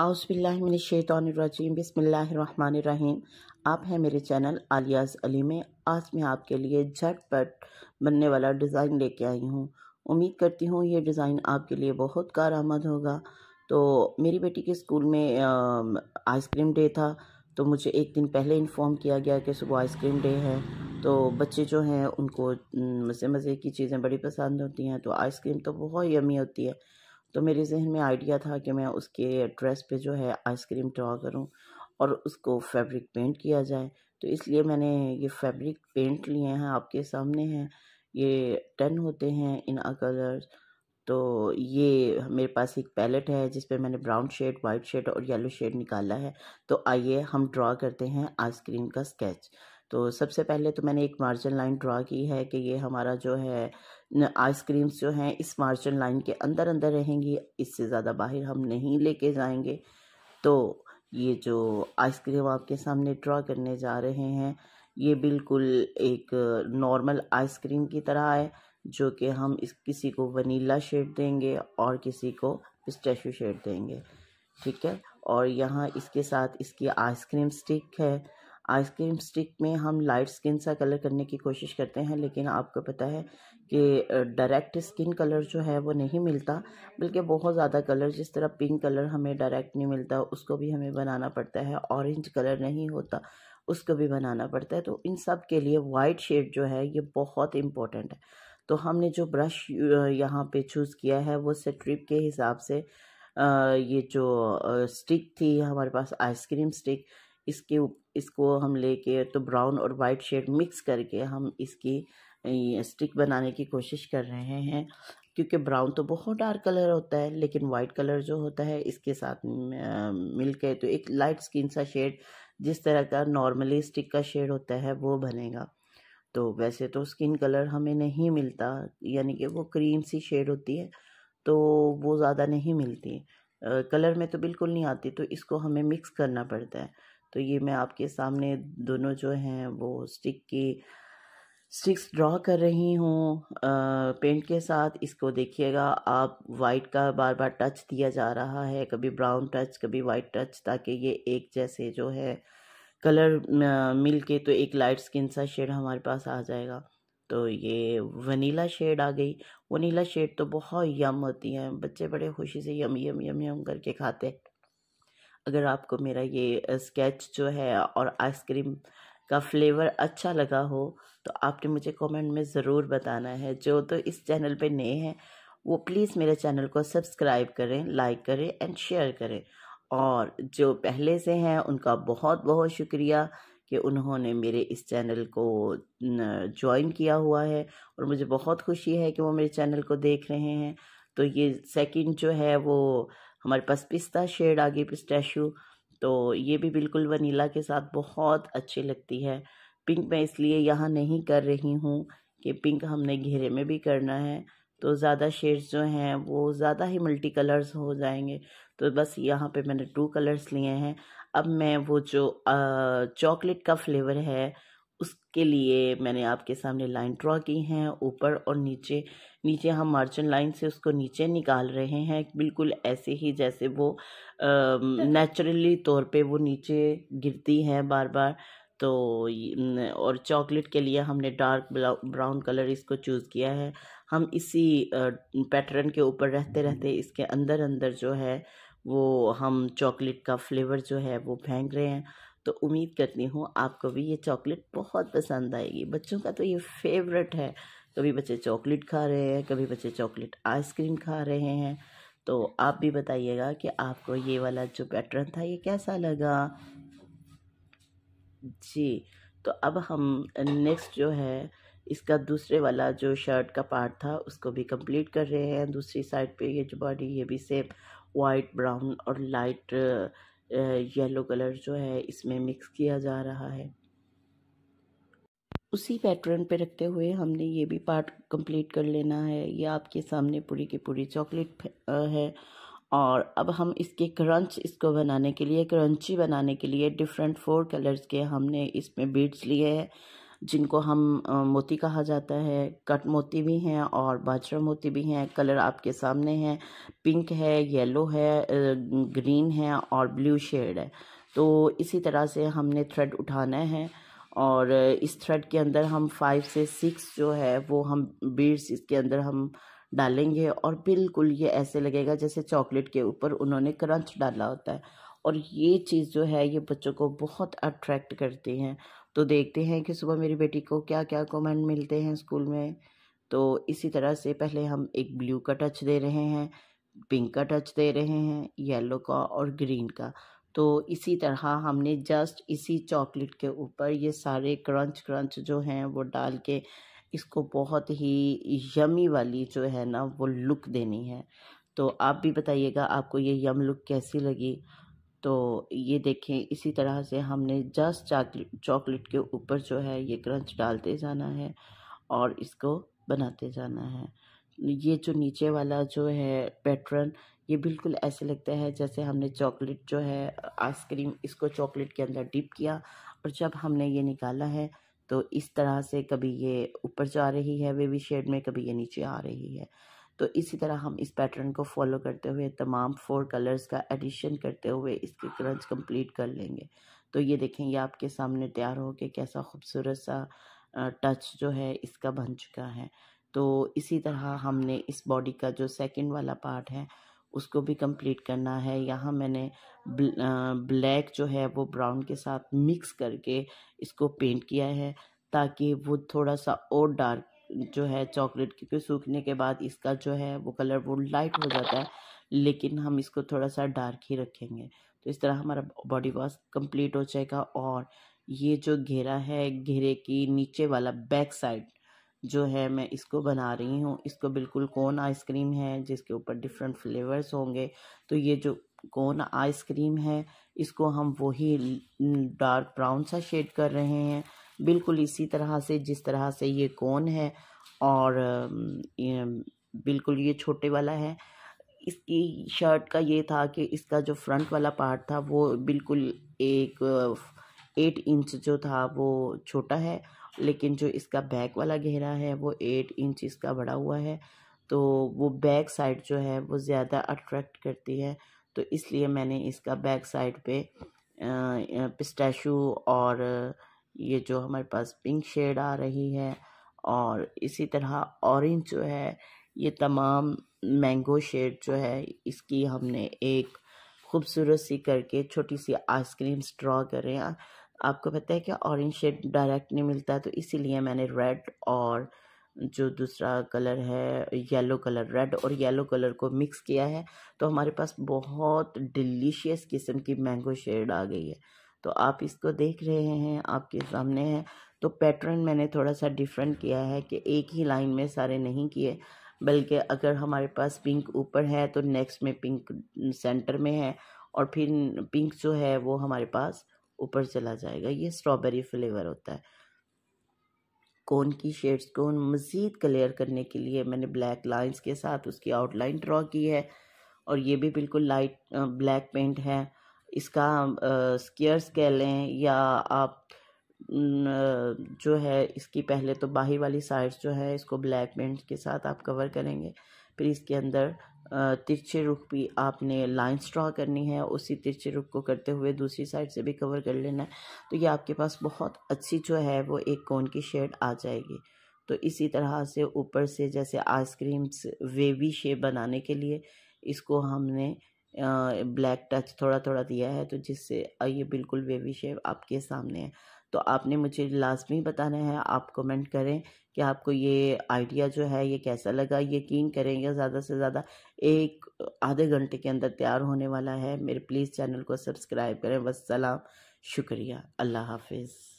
आउसबिल्लाशैतरजीम बसमीम आप हैं मेरे चैनल आलियाज अली में आज मैं आपके लिए झटपट बनने वाला डिज़ाइन लेके आई हूँ उम्मीद करती हूँ ये डिज़ाइन आपके लिए बहुत कार आमद होगा तो मेरी बेटी के स्कूल में आइसक्रीम डे था तो मुझे एक दिन पहले इन्फॉर्म किया गया कि सुबह आइसक्रीम डे है तो बच्चे जो हैं उनको मज़े मज़े की चीज़ें बड़ी पसंद होती हैं तो आइसक्रीम तो बहुत यमी होती है तो मेरे जहन में आइडिया था कि मैं उसके ड्रेस पे जो है आइसक्रीम ड्रा करूं और उसको फैब्रिक पेंट किया जाए तो इसलिए मैंने ये फैब्रिक पेंट लिए हैं आपके सामने हैं ये टेन होते हैं इन अ कलर्स तो ये मेरे पास एक पैलेट है जिस पे मैंने ब्राउन शेड वाइट शेड और येलो शेड निकाला है तो आइए हम ड्रा करते हैं आइसक्रीम का स्केच तो सबसे पहले तो मैंने एक मार्जिन लाइन ड्रा की है कि ये हमारा जो है आइसक्रीम्स जो हैं इस मार्जिन लाइन के अंदर अंदर रहेंगी इससे ज़्यादा बाहर हम नहीं लेके जाएंगे तो ये जो आइसक्रीम आपके सामने ड्रा करने जा रहे हैं ये बिल्कुल एक नॉर्मल आइसक्रीम की तरह है जो कि हम इस किसी को वनीला शेड देंगे और किसी को पिस्टेशू शेड देंगे ठीक है और यहाँ इसके साथ इसकी आइसक्रीम स्टिक है आइसक्रीम स्टिक में हम लाइट स्किन सा कलर करने की कोशिश करते हैं लेकिन आपको पता है कि डायरेक्ट स्किन कलर जो है वो नहीं मिलता बल्कि बहुत ज़्यादा कलर जिस तरह पिंक कलर हमें डायरेक्ट नहीं मिलता उसको भी हमें बनाना पड़ता है ऑरेंज कलर नहीं होता उसको भी बनाना पड़ता है तो इन सब के लिए वाइट शेड जो है ये बहुत इम्पोर्टेंट है तो हमने जो ब्रश यहाँ पे चूज़ किया है वो सेट्रिप के हिसाब से ये जो स्टिक थी हमारे पास आइसक्रीम स्टिक इसके इसको हम लेके तो ब्राउन और वाइट शेड मिक्स करके हम इसकी स्टिक बनाने की कोशिश कर रहे हैं क्योंकि ब्राउन तो बहुत डार्क कलर होता है लेकिन वाइट कलर जो होता है इसके साथ मिल के तो एक लाइट स्किन सा शेड जिस तरह का नॉर्मली स्टिक का शेड होता है वो बनेगा तो वैसे तो स्किन कलर हमें नहीं मिलता यानी कि वो क्रीम सी शेड होती है तो वो ज़्यादा नहीं मिलती कलर में तो बिल्कुल नहीं आती तो इसको हमें मिक्स करना पड़ता है तो ये मैं आपके सामने दोनों जो हैं वो स्टिक की स्टिक्स ड्रॉ कर रही हूँ पेंट के साथ इसको देखिएगा आप वाइट का बार बार टच दिया जा रहा है कभी ब्राउन टच कभी वाइट टच ताकि ये एक जैसे जो है कलर मिल के तो एक लाइट स्किन सा शेड हमारे पास आ जाएगा तो ये वनीला शेड आ गई वनीला शेड तो बहुत यम होती हैं बच्चे बड़े खुशी से यम यम यम यम करके खाते हैं अगर आपको मेरा ये स्केच जो है और आइसक्रीम का फ्लेवर अच्छा लगा हो तो आपने मुझे कमेंट में ज़रूर बताना है जो तो इस चैनल पे नए हैं वो प्लीज़ मेरे चैनल को सब्सक्राइब करें लाइक करें एंड शेयर करें और जो पहले से हैं उनका बहुत बहुत शुक्रिया कि उन्होंने मेरे इस चैनल को ज्वाइन किया हुआ है और मुझे बहुत खुशी है कि वो मेरे चैनल को देख रहे हैं तो ये सेकंड जो है वो हमारे पास पिस्ता शेड आ गई पिस्टैशू तो ये भी बिल्कुल वनीला के साथ बहुत अच्छी लगती है पिंक मैं इसलिए यहाँ नहीं कर रही हूँ कि पिंक हमने घेरे में भी करना है तो ज़्यादा शेड्स जो हैं वो ज़्यादा ही मल्टी कलर्स हो जाएंगे तो बस यहाँ पे मैंने टू कलर्स लिए हैं अब मैं वो जो चॉकलेट का फ्लेवर है उसके लिए मैंने आपके सामने लाइन ड्रॉ की हैं ऊपर और नीचे नीचे हम मार्जिन लाइन से उसको नीचे निकाल रहे हैं बिल्कुल ऐसे ही जैसे वो नेचुरली तो तौर पे वो नीचे गिरती है बार बार तो और चॉकलेट के लिए हमने डार्क ब्राउन कलर इसको चूज़ किया है हम इसी पैटर्न के ऊपर रहते रहते इसके अंदर अंदर जो है वो हम चॉकलेट का फ्लेवर जो है वो फेंक रहे हैं तो उम्मीद करती हूँ आपको भी ये चॉकलेट बहुत पसंद आएगी बच्चों का तो ये फेवरेट है कभी बच्चे चॉकलेट खा रहे हैं कभी बच्चे चॉकलेट आइसक्रीम खा रहे हैं तो आप भी बताइएगा कि आपको ये वाला जो पैटर्न था ये कैसा लगा जी तो अब हम नेक्स्ट जो है इसका दूसरे वाला जो शर्ट का पार्ट था उसको भी कंप्लीट कर रहे हैं दूसरी साइड पे ये जो बॉडी ये भी सेम वाइट ब्राउन और लाइट येलो कलर जो है इसमें मिक्स किया जा रहा है उसी पैटर्न पे रखते हुए हमने ये भी पार्ट कंप्लीट कर लेना है ये आपके सामने पूरी की पूरी चॉकलेट है और अब हम इसके क्रंच इसको बनाने के लिए क्रंची बनाने के लिए डिफरेंट फोर कलर्स के हमने इसमें बीड्स लिए हैं जिनको हम मोती कहा जाता है कट मोती भी हैं और बाजरा मोती भी हैं कलर आपके सामने हैं पिंक है येलो है ग्रीन है और ब्लू शेड है तो इसी तरह से हमने थ्रेड उठाना है और इस थ्रेड के अंदर हम फाइव से सिक्स जो है वो हम बीड्स इसके अंदर हम डालेंगे और बिल्कुल ये ऐसे लगेगा जैसे चॉकलेट के ऊपर उन्होंने क्रंच डाला होता है और ये चीज़ जो है ये बच्चों को बहुत अट्रैक्ट करती हैं तो देखते हैं कि सुबह मेरी बेटी को क्या क्या कमेंट मिलते हैं स्कूल में तो इसी तरह से पहले हम एक ब्लू का टच दे रहे हैं पिंक का टच दे रहे हैं येलो का और ग्रीन का तो इसी तरह हमने जस्ट इसी चॉकलेट के ऊपर ये सारे क्रंच क्रंच जो हैं वो डाल के इसको बहुत ही यमी वाली जो है ना वो लुक देनी है तो आप भी बताइएगा आपको ये यम लुक कैसी लगी तो ये देखें इसी तरह से हमने जस्ट चॉकलेट चॉकलेट के ऊपर जो है ये क्रंच डालते जाना है और इसको बनाते जाना है ये जो नीचे वाला जो है पैटर्न ये बिल्कुल ऐसे लगता है जैसे हमने चॉकलेट जो है आइसक्रीम इसको चॉकलेट के अंदर डिप किया और जब हमने ये निकाला है तो इस तरह से कभी ये ऊपर जा रही है बेबी शेड में कभी ये नीचे आ रही है तो इसी तरह हम इस पैटर्न को फॉलो करते हुए तमाम फोर कलर्स का एडिशन करते हुए इसके क्रंच कंप्लीट कर लेंगे तो ये देखें ये आपके सामने तैयार हो के कैसा खूबसूरत सा टच जो है इसका बन चुका है तो इसी तरह हमने इस बॉडी का जो सेकंड वाला पार्ट है उसको भी कंप्लीट करना है यहाँ मैंने ब्लैक जो है वो ब्राउन के साथ मिक्स करके इसको पेंट किया है ताकि वो थोड़ा सा और डार्क जो है चॉकलेट क्योंकि सूखने के बाद इसका जो है वो कलर वो लाइट हो जाता है लेकिन हम इसको थोड़ा सा डार्क ही रखेंगे तो इस तरह हमारा बॉडी वॉश कंप्लीट हो जाएगा और ये जो घेरा है घेरे की नीचे वाला बैक साइड जो है मैं इसको बना रही हूँ इसको बिल्कुल कौन आइसक्रीम है जिसके ऊपर डिफरेंट फ्लेवर्स होंगे तो ये जो कौन आइसक्रीम है इसको हम वही डार्क ब्राउन सा शेड कर रहे हैं बिल्कुल इसी तरह से जिस तरह से ये कोन है और ये बिल्कुल ये छोटे वाला है इसकी शर्ट का ये था कि इसका जो फ्रंट वाला पार्ट था वो बिल्कुल एक एट इंच जो था वो छोटा है लेकिन जो इसका बैक वाला गहरा है वो एट इंच इसका बड़ा हुआ है तो वो बैक साइड जो है वो ज़्यादा अट्रैक्ट करती है तो इसलिए मैंने इसका बैक साइड पे पिस्टैशू और ये जो हमारे पास पिंक शेड आ रही है और इसी तरह ऑरेंज जो है ये तमाम मैंगो शेड जो है इसकी हमने एक खूबसूरत सी करके छोटी सी आइसक्रीम स्ट्रॉ करें आपको पता है कि ऑरेंज शेड डायरेक्ट नहीं मिलता तो इसीलिए मैंने रेड और जो दूसरा कलर है येलो कलर रेड और येलो कलर को मिक्स किया है तो हमारे पास बहुत डिलीशियस किस्म की मैंगो शेड आ गई है तो आप इसको देख रहे हैं आपके सामने है तो पैटर्न मैंने थोड़ा सा डिफरेंट किया है कि एक ही लाइन में सारे नहीं किए बल्कि अगर हमारे पास पिंक ऊपर है तो नेक्स्ट में पिंक सेंटर में है और फिर पिंक जो है वो हमारे पास ऊपर चला जाएगा ये स्ट्रॉबेरी फ्लेवर होता है कोन की शेड्स को मज़ीद क्लियर करने के लिए मैंने ब्लैक लाइंस के साथ उसकी आउटलाइन ड्रॉ की है और ये भी बिल्कुल लाइट ब्लैक पेंट है इसका स्केयर्स कह लें या आप जो है इसकी पहले तो बाहर वाली साइड्स जो है इसको ब्लैक पेंट के साथ आप कवर करेंगे फिर इसके अंदर तिरछे रुख भी आपने लाइन ड्रा करनी है उसी तिरछे रुख को करते हुए दूसरी साइड से भी कवर कर लेना है तो ये आपके पास बहुत अच्छी जो है वो एक कोन की शेड आ जाएगी तो इसी तरह से ऊपर से जैसे आइसक्रीम्स वेवी शेप बनाने के लिए इसको हमने ब्लैक टच थोड़ा थोड़ा दिया है तो जिससे ये बिल्कुल वेवी शेप आपके सामने है तो आपने मुझे लाजमी बताना है आप कमेंट करें कि आपको ये आइडिया जो है ये कैसा लगा यकीन करेंगे ज़्यादा से ज़्यादा एक आधे घंटे के अंदर तैयार होने वाला है मेरे प्लीज़ चैनल को सब्सक्राइब करें वसलाम शुक्रिया अल्लाह हाफिज़